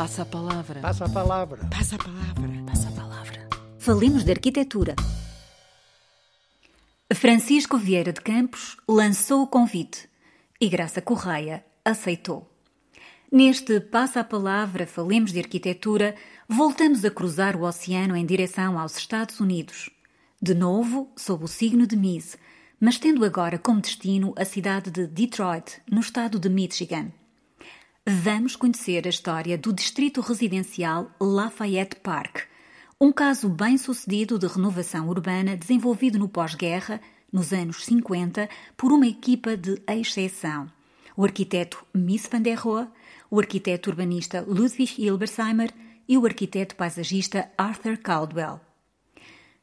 Passa a palavra. Passa a palavra. Passa a palavra. Passa a palavra. Falemos de arquitetura. Francisco Vieira de Campos lançou o convite e Graça Correia aceitou. Neste Passa a Palavra, Falemos de Arquitetura, voltamos a cruzar o oceano em direção aos Estados Unidos. De novo, sob o signo de Mies, mas tendo agora como destino a cidade de Detroit, no estado de Michigan vamos conhecer a história do distrito residencial Lafayette Park, um caso bem-sucedido de renovação urbana desenvolvido no pós-guerra, nos anos 50, por uma equipa de exceção. O arquiteto Miss van der Rohe, o arquiteto urbanista Ludwig Hilbersheimer e o arquiteto paisagista Arthur Caldwell.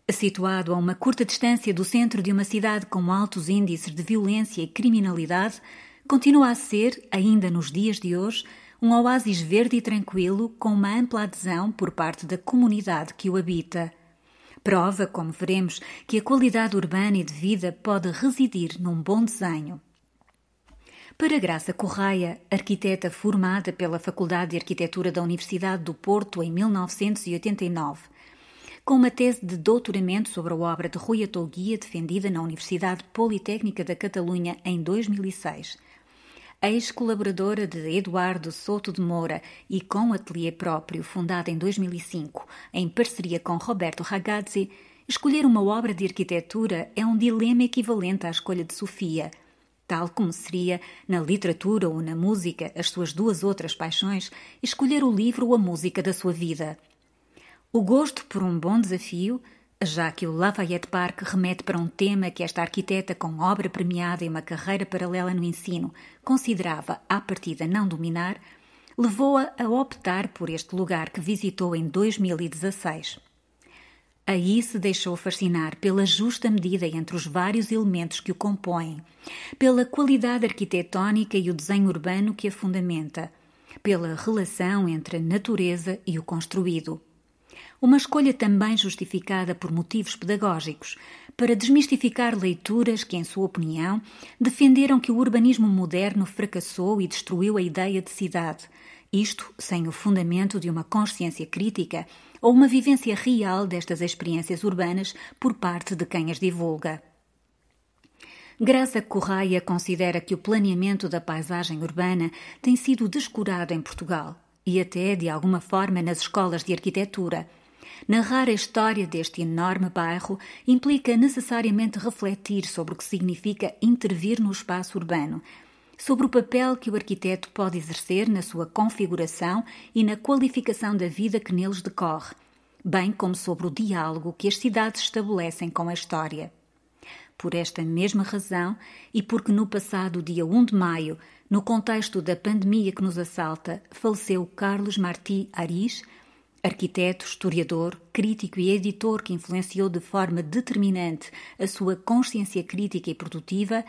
Situado a uma curta distância do centro de uma cidade com altos índices de violência e criminalidade, continua a ser, ainda nos dias de hoje, um oásis verde e tranquilo com uma ampla adesão por parte da comunidade que o habita. Prova, como veremos, que a qualidade urbana e de vida pode residir num bom desenho. Para Graça Correia, arquiteta formada pela Faculdade de Arquitetura da Universidade do Porto em 1989, com uma tese de doutoramento sobre a obra de Rui Atolguia defendida na Universidade Politécnica da Catalunha em 2006, ex-colaboradora de Eduardo Souto de Moura e com ateliê próprio, fundada em 2005, em parceria com Roberto Ragazzi, escolher uma obra de arquitetura é um dilema equivalente à escolha de Sofia – tal como seria, na literatura ou na música, as suas duas outras paixões, escolher o livro ou a música da sua vida. O gosto por um bom desafio, já que o Lafayette Park remete para um tema que esta arquiteta, com obra premiada e uma carreira paralela no ensino, considerava à partida não dominar, levou-a a optar por este lugar que visitou em 2016. Aí se deixou fascinar pela justa medida entre os vários elementos que o compõem, pela qualidade arquitetónica e o desenho urbano que a fundamenta, pela relação entre a natureza e o construído uma escolha também justificada por motivos pedagógicos, para desmistificar leituras que, em sua opinião, defenderam que o urbanismo moderno fracassou e destruiu a ideia de cidade, isto sem o fundamento de uma consciência crítica ou uma vivência real destas experiências urbanas por parte de quem as divulga. Graça Correia considera que o planeamento da paisagem urbana tem sido descurado em Portugal e até, de alguma forma, nas escolas de arquitetura. Narrar a história deste enorme bairro implica necessariamente refletir sobre o que significa intervir no espaço urbano, sobre o papel que o arquiteto pode exercer na sua configuração e na qualificação da vida que neles decorre, bem como sobre o diálogo que as cidades estabelecem com a história. Por esta mesma razão, e porque no passado dia 1 de maio, no contexto da pandemia que nos assalta, faleceu Carlos Martí Aris, Arquiteto, historiador, crítico e editor que influenciou de forma determinante a sua consciência crítica e produtiva,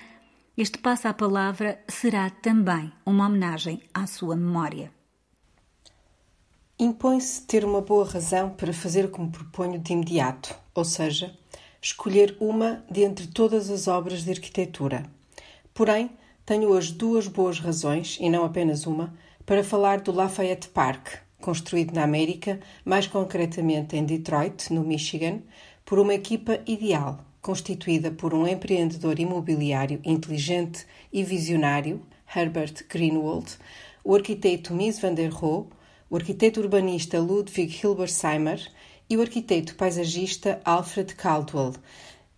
este passa a palavra será também uma homenagem à sua memória. Impõe-se ter uma boa razão para fazer o que me proponho de imediato, ou seja, escolher uma dentre todas as obras de arquitetura. Porém, tenho hoje duas boas razões, e não apenas uma, para falar do Lafayette Park, construído na América, mais concretamente em Detroit, no Michigan, por uma equipa ideal, constituída por um empreendedor imobiliário inteligente e visionário, Herbert Greenwald, o arquiteto Mies van der Rohe, o arquiteto urbanista Ludwig Hilbersheimer e o arquiteto paisagista Alfred Caldwell,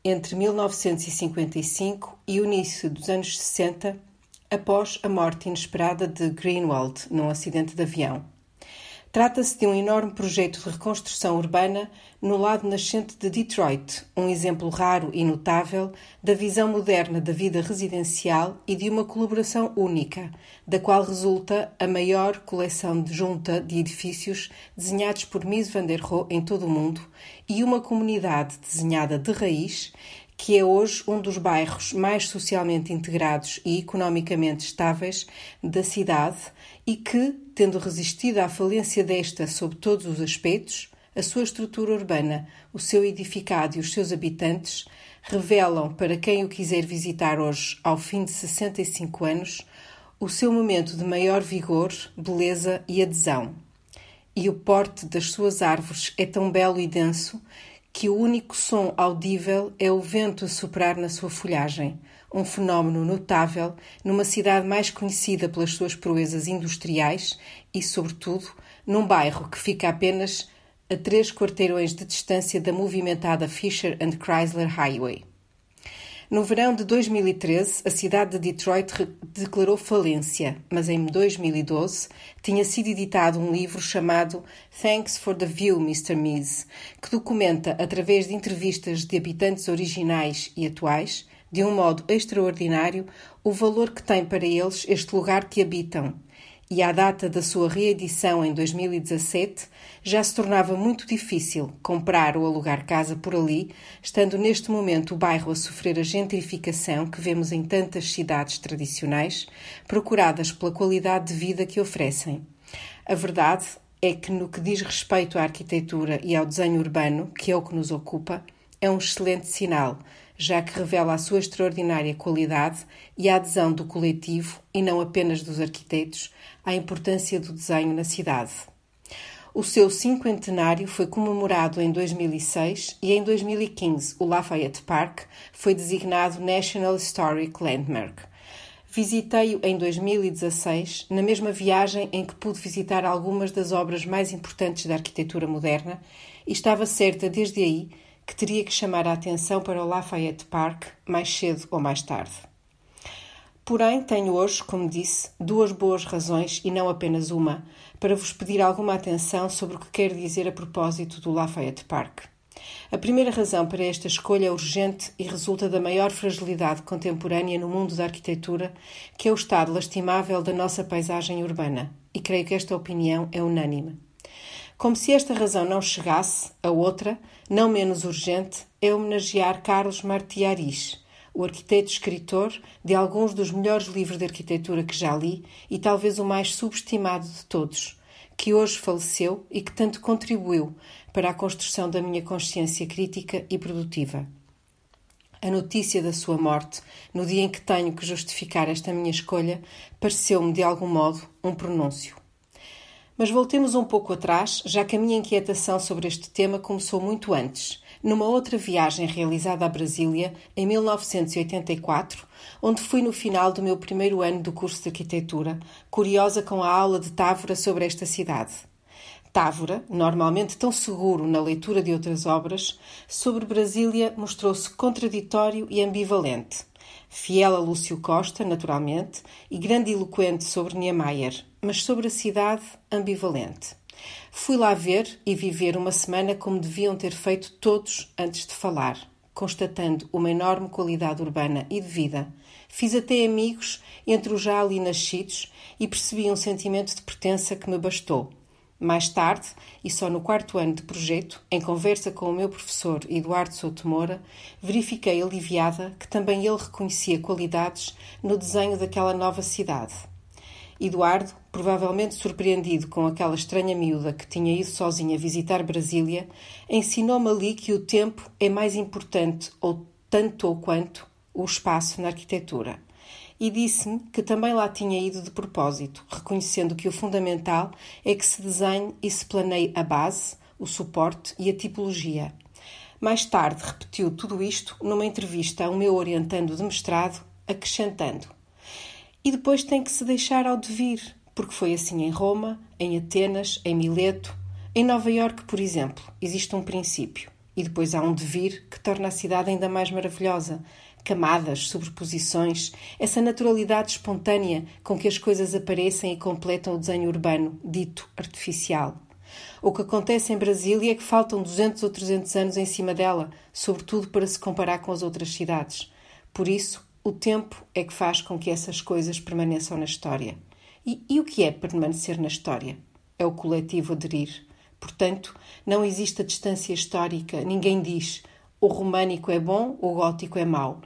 entre 1955 e o início dos anos 60, após a morte inesperada de Greenwald num acidente de avião. Trata-se de um enorme projeto de reconstrução urbana no lado nascente de Detroit, um exemplo raro e notável da visão moderna da vida residencial e de uma colaboração única, da qual resulta a maior coleção junta de edifícios desenhados por Mies van der Rohe em todo o mundo e uma comunidade desenhada de raiz que é hoje um dos bairros mais socialmente integrados e economicamente estáveis da cidade e que, tendo resistido à falência desta sob todos os aspectos, a sua estrutura urbana, o seu edificado e os seus habitantes revelam para quem o quiser visitar hoje, ao fim de 65 anos, o seu momento de maior vigor, beleza e adesão. E o porte das suas árvores é tão belo e denso que o único som audível é o vento a soprar na sua folhagem, um fenómeno notável numa cidade mais conhecida pelas suas proezas industriais e, sobretudo, num bairro que fica apenas a três quarteirões de distância da movimentada Fisher and Chrysler Highway. No verão de 2013, a cidade de Detroit declarou falência, mas em 2012 tinha sido editado um livro chamado Thanks for the View, Mr. Meese, que documenta, através de entrevistas de habitantes originais e atuais, de um modo extraordinário, o valor que tem para eles este lugar que habitam e à data da sua reedição em 2017, já se tornava muito difícil comprar ou alugar casa por ali, estando neste momento o bairro a sofrer a gentrificação que vemos em tantas cidades tradicionais, procuradas pela qualidade de vida que oferecem. A verdade é que, no que diz respeito à arquitetura e ao desenho urbano, que é o que nos ocupa, é um excelente sinal já que revela a sua extraordinária qualidade e a adesão do coletivo, e não apenas dos arquitetos, à importância do desenho na cidade. O seu cinquentenário foi comemorado em 2006 e em 2015 o Lafayette Park foi designado National Historic Landmark. Visitei-o em 2016, na mesma viagem em que pude visitar algumas das obras mais importantes da arquitetura moderna, e estava certa desde aí que teria que chamar a atenção para o Lafayette Park mais cedo ou mais tarde. Porém, tenho hoje, como disse, duas boas razões e não apenas uma, para vos pedir alguma atenção sobre o que quero dizer a propósito do Lafayette Park. A primeira razão para esta escolha é urgente e resulta da maior fragilidade contemporânea no mundo da arquitetura, que é o estado lastimável da nossa paisagem urbana, e creio que esta opinião é unânime. Como se esta razão não chegasse, a outra, não menos urgente, é homenagear Carlos Martiaris, o arquiteto escritor de alguns dos melhores livros de arquitetura que já li e talvez o mais subestimado de todos, que hoje faleceu e que tanto contribuiu para a construção da minha consciência crítica e produtiva. A notícia da sua morte, no dia em que tenho que justificar esta minha escolha, pareceu-me de algum modo um pronúncio. Mas voltemos um pouco atrás, já que a minha inquietação sobre este tema começou muito antes, numa outra viagem realizada à Brasília em 1984, onde fui no final do meu primeiro ano do curso de arquitetura, curiosa com a aula de Távora sobre esta cidade. Távora, normalmente tão seguro na leitura de outras obras, sobre Brasília mostrou-se contraditório e ambivalente. Fiel a Lúcio Costa, naturalmente, e grandiloquente sobre Niemeyer mas sobre a cidade ambivalente. Fui lá ver e viver uma semana como deviam ter feito todos antes de falar, constatando uma enorme qualidade urbana e de vida. Fiz até amigos entre os já ali nascidos e percebi um sentimento de pertença que me bastou. Mais tarde, e só no quarto ano de projeto, em conversa com o meu professor Eduardo Souto Moura, verifiquei aliviada que também ele reconhecia qualidades no desenho daquela nova cidade Eduardo, provavelmente surpreendido com aquela estranha miúda que tinha ido sozinha visitar Brasília, ensinou-me ali que o tempo é mais importante, ou tanto ou quanto, o espaço na arquitetura. E disse-me que também lá tinha ido de propósito, reconhecendo que o fundamental é que se desenhe e se planeie a base, o suporte e a tipologia. Mais tarde repetiu tudo isto numa entrevista ao meu orientando de mestrado, acrescentando: e depois tem que se deixar ao devir, porque foi assim em Roma, em Atenas, em Mileto, em Nova Iorque, por exemplo, existe um princípio e depois há um devir que torna a cidade ainda mais maravilhosa. Camadas, sobreposições, essa naturalidade espontânea com que as coisas aparecem e completam o desenho urbano, dito artificial. O que acontece em Brasília é que faltam 200 ou 300 anos em cima dela, sobretudo para se comparar com as outras cidades. Por isso, o tempo é que faz com que essas coisas permaneçam na história. E, e o que é permanecer na história? É o coletivo aderir. Portanto, não existe a distância histórica. Ninguém diz o românico é bom, o gótico é mau.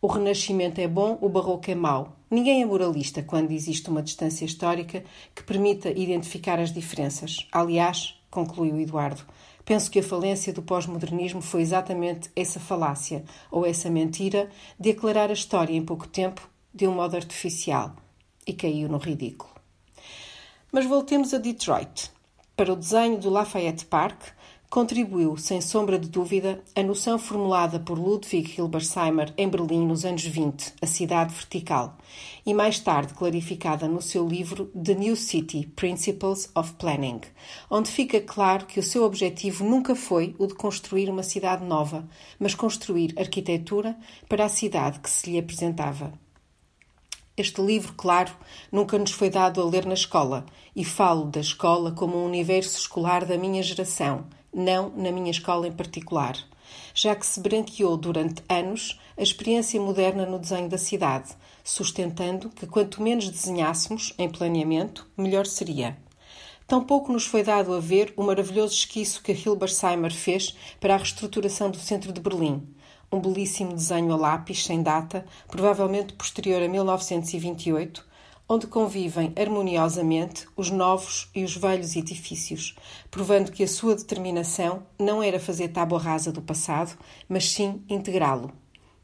O renascimento é bom, o barroco é mau. Ninguém é moralista quando existe uma distância histórica que permita identificar as diferenças. Aliás, concluiu Eduardo. Penso que a falência do pós-modernismo foi exatamente essa falácia, ou essa mentira, de aclarar a história em pouco tempo, de um modo artificial. E caiu no ridículo. Mas voltemos a Detroit, para o desenho do Lafayette Park, contribuiu, sem sombra de dúvida, a noção formulada por Ludwig Hilbersheimer em Berlim nos anos 20, A Cidade Vertical, e mais tarde clarificada no seu livro The New City Principles of Planning, onde fica claro que o seu objetivo nunca foi o de construir uma cidade nova, mas construir arquitetura para a cidade que se lhe apresentava. Este livro, claro, nunca nos foi dado a ler na escola, e falo da escola como um universo escolar da minha geração, não na minha escola em particular, já que se branqueou durante anos a experiência moderna no desenho da cidade, sustentando que quanto menos desenhássemos em planeamento, melhor seria. Tampouco nos foi dado a ver o maravilhoso esquiço que Hilbersheimer fez para a reestruturação do centro de Berlim. Um belíssimo desenho a lápis, sem data, provavelmente posterior a 1928, onde convivem harmoniosamente os novos e os velhos edifícios, provando que a sua determinação não era fazer tábua rasa do passado, mas sim integrá-lo.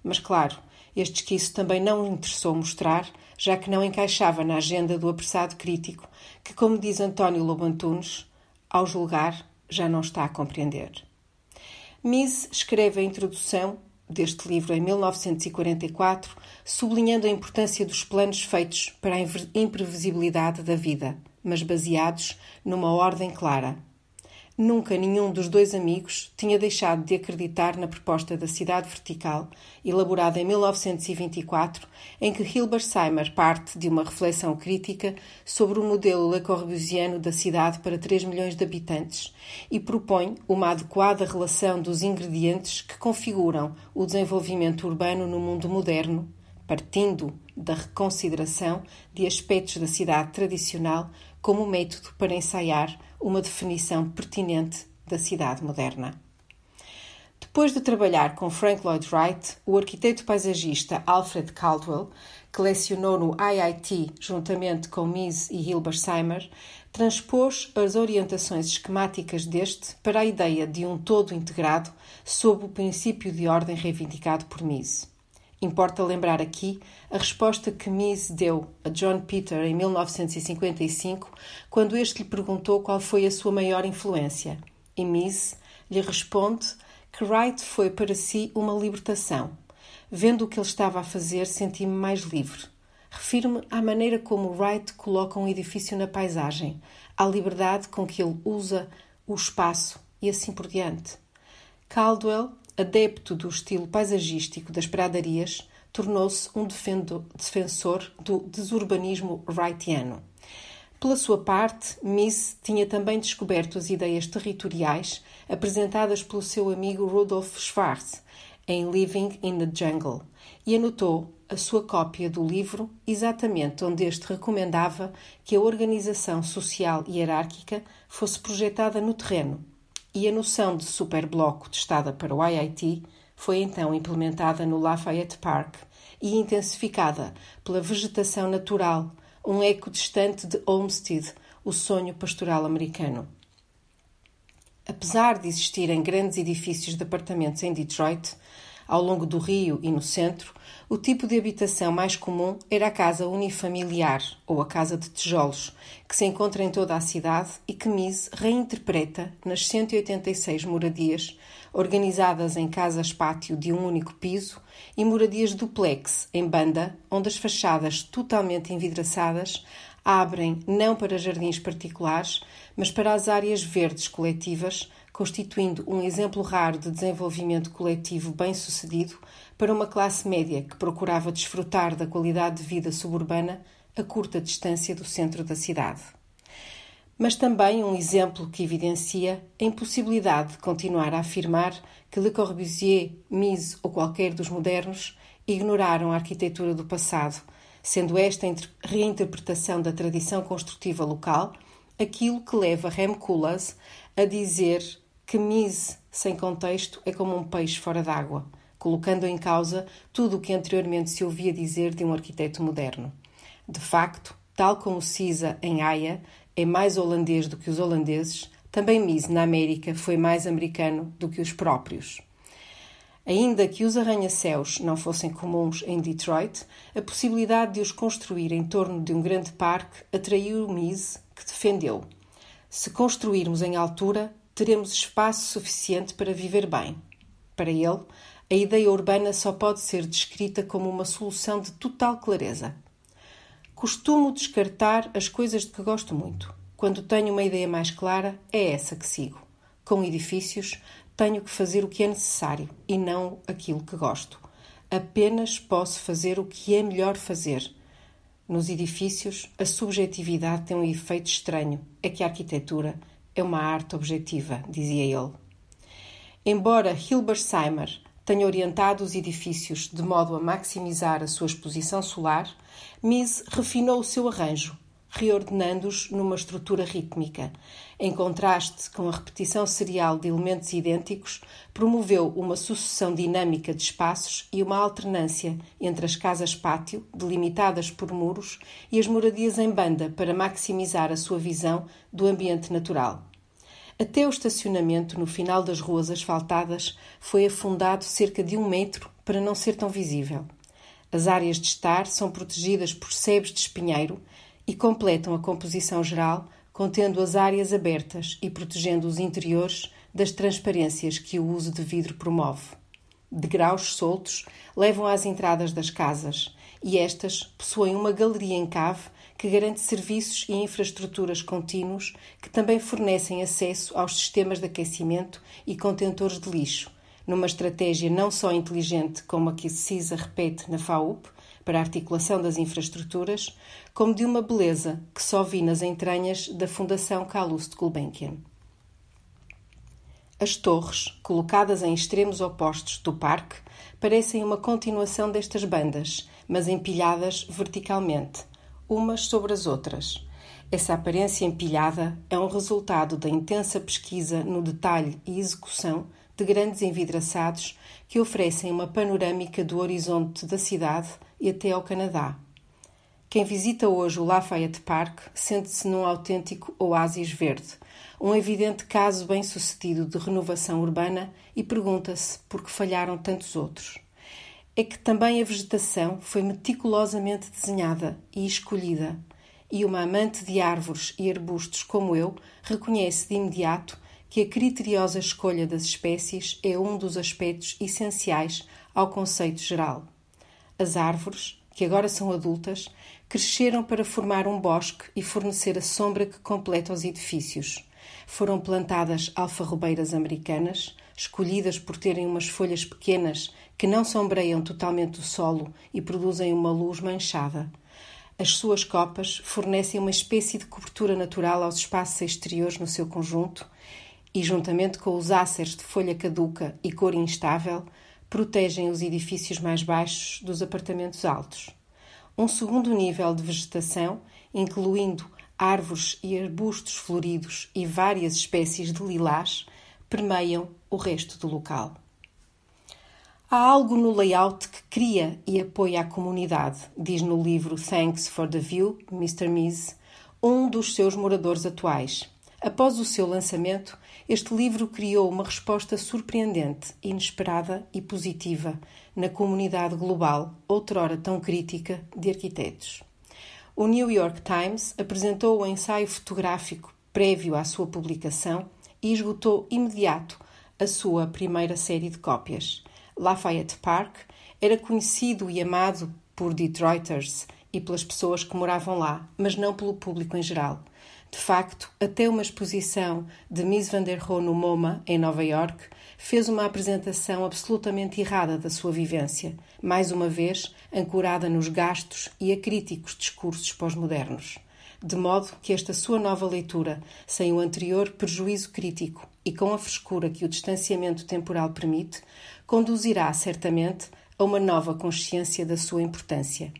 Mas claro, este esquiço também não interessou mostrar, já que não encaixava na agenda do apressado crítico, que, como diz António Lobo Antunes, ao julgar já não está a compreender. Mise escreve a introdução deste livro em 1944, sublinhando a importância dos planos feitos para a imprevisibilidade da vida, mas baseados numa ordem clara. Nunca nenhum dos dois amigos tinha deixado de acreditar na proposta da cidade vertical, elaborada em 1924, em que Hilbert Seimer parte de uma reflexão crítica sobre o modelo Le Corbusiano da cidade para 3 milhões de habitantes e propõe uma adequada relação dos ingredientes que configuram o desenvolvimento urbano no mundo moderno, partindo da reconsideração de aspectos da cidade tradicional como método para ensaiar uma definição pertinente da cidade moderna. Depois de trabalhar com Frank Lloyd Wright, o arquiteto paisagista Alfred Caldwell, que lecionou no IIT juntamente com Mies e Seimer, transpôs as orientações esquemáticas deste para a ideia de um todo integrado sob o princípio de ordem reivindicado por Mies. Importa lembrar aqui a resposta que Mies deu a John Peter em 1955, quando este lhe perguntou qual foi a sua maior influência. E Mies lhe responde que Wright foi para si uma libertação. Vendo o que ele estava a fazer, senti-me mais livre. Refiro-me à maneira como Wright coloca um edifício na paisagem, à liberdade com que ele usa o espaço e assim por diante. Caldwell adepto do estilo paisagístico das pradarias, tornou-se um defendo, defensor do desurbanismo wrightiano. Pela sua parte, Miss tinha também descoberto as ideias territoriais apresentadas pelo seu amigo Rudolf Schwarz em Living in the Jungle e anotou a sua cópia do livro exatamente onde este recomendava que a organização social hierárquica fosse projetada no terreno, e a noção de superbloco testada para o IIT foi então implementada no Lafayette Park e intensificada pela vegetação natural, um eco distante de Olmsted, o sonho pastoral americano. Apesar de existirem grandes edifícios de apartamentos em Detroit, ao longo do rio e no centro, o tipo de habitação mais comum era a casa unifamiliar ou a casa de tijolos, que se encontra em toda a cidade e que Mise reinterpreta nas 186 moradias, organizadas em casas-pátio de um único piso e moradias duplex em banda, onde as fachadas totalmente envidraçadas abrem não para jardins particulares, mas para as áreas verdes coletivas constituindo um exemplo raro de desenvolvimento coletivo bem-sucedido para uma classe média que procurava desfrutar da qualidade de vida suburbana a curta distância do centro da cidade. Mas também um exemplo que evidencia a impossibilidade de continuar a afirmar que Le Corbusier, Mise ou qualquer dos modernos ignoraram a arquitetura do passado, sendo esta reinterpretação da tradição construtiva local aquilo que leva Rem Koolhaas a dizer Camise sem contexto é como um peixe fora d'água, colocando em causa tudo o que anteriormente se ouvia dizer de um arquiteto moderno. De facto, tal como Cisa em Haia é mais holandês do que os holandeses, também Mise na América foi mais americano do que os próprios. Ainda que os arranha-céus não fossem comuns em Detroit, a possibilidade de os construir em torno de um grande parque atraiu Mise, que defendeu: Se construirmos em altura, teremos espaço suficiente para viver bem. Para ele, a ideia urbana só pode ser descrita como uma solução de total clareza. Costumo descartar as coisas de que gosto muito. Quando tenho uma ideia mais clara, é essa que sigo. Com edifícios, tenho que fazer o que é necessário e não aquilo que gosto. Apenas posso fazer o que é melhor fazer. Nos edifícios, a subjetividade tem um efeito estranho: é que a arquitetura é uma arte objetiva, dizia ele. Embora Hilbersheimer tenha orientado os edifícios de modo a maximizar a sua exposição solar, Mies refinou o seu arranjo reordenando-os numa estrutura rítmica. Em contraste com a repetição serial de elementos idênticos, promoveu uma sucessão dinâmica de espaços e uma alternância entre as casas-pátio, delimitadas por muros, e as moradias em banda para maximizar a sua visão do ambiente natural. Até o estacionamento no final das ruas asfaltadas foi afundado cerca de um metro para não ser tão visível. As áreas de estar são protegidas por sebes de espinheiro, e completam a composição geral, contendo as áreas abertas e protegendo os interiores das transparências que o uso de vidro promove. Degraus soltos levam às entradas das casas e estas possuem uma galeria em cave que garante serviços e infraestruturas contínuos que também fornecem acesso aos sistemas de aquecimento e contentores de lixo, numa estratégia não só inteligente como a que a CISA repete na FAUP, para a articulação das infraestruturas, como de uma beleza que só vi nas entranhas da Fundação Calouste de Gulbenkian. As torres, colocadas em extremos opostos do parque, parecem uma continuação destas bandas, mas empilhadas verticalmente, umas sobre as outras. Essa aparência empilhada é um resultado da intensa pesquisa no detalhe e execução de grandes envidraçados que oferecem uma panorâmica do horizonte da cidade e até ao Canadá. Quem visita hoje o Lafayette Park sente-se num autêntico oásis verde, um evidente caso bem-sucedido de renovação urbana e pergunta-se por que falharam tantos outros. É que também a vegetação foi meticulosamente desenhada e escolhida, e uma amante de árvores e arbustos como eu reconhece de imediato que a criteriosa escolha das espécies é um dos aspectos essenciais ao conceito geral. As árvores, que agora são adultas, cresceram para formar um bosque e fornecer a sombra que completa os edifícios. Foram plantadas alfarrobeiras americanas, escolhidas por terem umas folhas pequenas que não sombreiam totalmente o solo e produzem uma luz manchada. As suas copas fornecem uma espécie de cobertura natural aos espaços exteriores no seu conjunto e, juntamente com os áceres de folha caduca e cor instável, protegem os edifícios mais baixos dos apartamentos altos. Um segundo nível de vegetação, incluindo árvores e arbustos floridos e várias espécies de lilás, permeiam o resto do local. Há algo no layout que cria e apoia a comunidade, diz no livro Thanks for the View, Mr. Mies, um dos seus moradores atuais. Após o seu lançamento, este livro criou uma resposta surpreendente, inesperada e positiva na comunidade global, outrora tão crítica, de arquitetos. O New York Times apresentou o ensaio fotográfico prévio à sua publicação e esgotou imediato a sua primeira série de cópias. Lafayette Park era conhecido e amado por Detroiters e pelas pessoas que moravam lá, mas não pelo público em geral. De facto, até uma exposição de Miss Van der Rohe no MoMA, em Nova York, fez uma apresentação absolutamente errada da sua vivência, mais uma vez ancorada nos gastos e a críticos discursos pós-modernos. De modo que esta sua nova leitura, sem o anterior prejuízo crítico e com a frescura que o distanciamento temporal permite, conduzirá certamente a uma nova consciência da sua importância.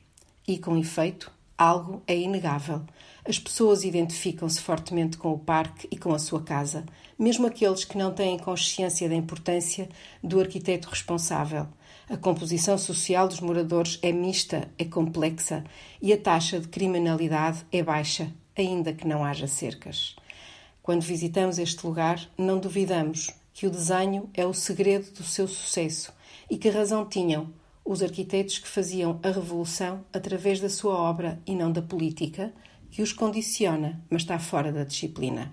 E, com efeito, algo é inegável as pessoas identificam-se fortemente com o parque e com a sua casa, mesmo aqueles que não têm consciência da importância do arquiteto responsável. A composição social dos moradores é mista, é complexa e a taxa de criminalidade é baixa, ainda que não haja cercas. Quando visitamos este lugar, não duvidamos que o desenho é o segredo do seu sucesso e que razão tinham os arquitetos que faziam a revolução através da sua obra e não da política que os condiciona, mas está fora da disciplina.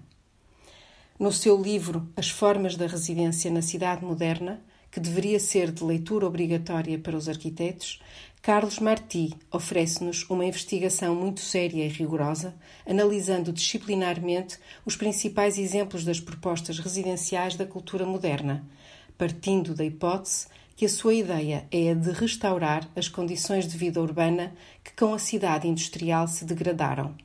No seu livro As Formas da Residência na Cidade Moderna, que deveria ser de leitura obrigatória para os arquitetos, Carlos Martí oferece-nos uma investigação muito séria e rigorosa, analisando disciplinarmente os principais exemplos das propostas residenciais da cultura moderna, partindo da hipótese que a sua ideia é a de restaurar as condições de vida urbana que com a cidade industrial se degradaram.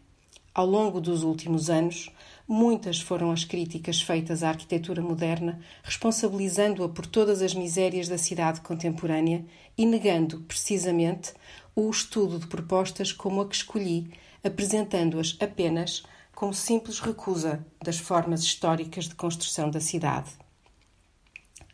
Ao longo dos últimos anos, muitas foram as críticas feitas à arquitetura moderna, responsabilizando-a por todas as misérias da cidade contemporânea e negando, precisamente, o estudo de propostas como a que escolhi, apresentando-as apenas como simples recusa das formas históricas de construção da cidade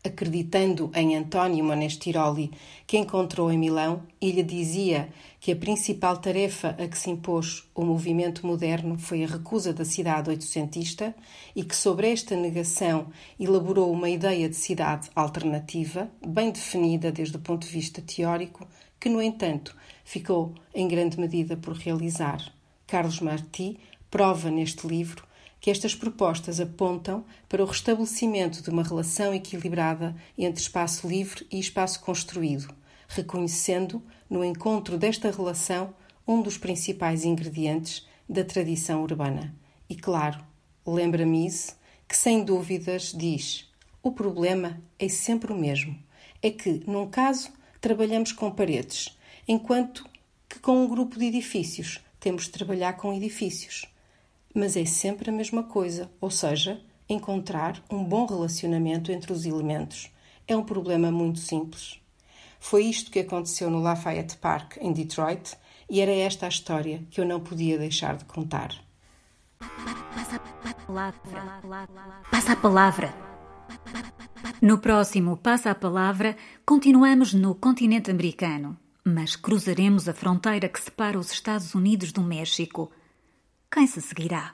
acreditando em António Monestiroli, que encontrou em Milão e lhe dizia que a principal tarefa a que se impôs o movimento moderno foi a recusa da cidade oitocentista e que sobre esta negação elaborou uma ideia de cidade alternativa, bem definida desde o ponto de vista teórico, que, no entanto, ficou em grande medida por realizar. Carlos Martí prova neste livro que estas propostas apontam para o restabelecimento de uma relação equilibrada entre espaço livre e espaço construído, reconhecendo, no encontro desta relação, um dos principais ingredientes da tradição urbana. E claro, lembra-me-se que, sem dúvidas, diz: o problema é sempre o mesmo. É que, num caso, trabalhamos com paredes, enquanto que com um grupo de edifícios temos de trabalhar com edifícios mas é sempre a mesma coisa, ou seja, encontrar um bom relacionamento entre os elementos. É um problema muito simples. Foi isto que aconteceu no Lafayette Park, em Detroit, e era esta a história que eu não podia deixar de contar. Passa a palavra. Passa a palavra. No próximo Passa a Palavra, continuamos no continente americano, mas cruzaremos a fronteira que separa os Estados Unidos do México 快すすぎ达。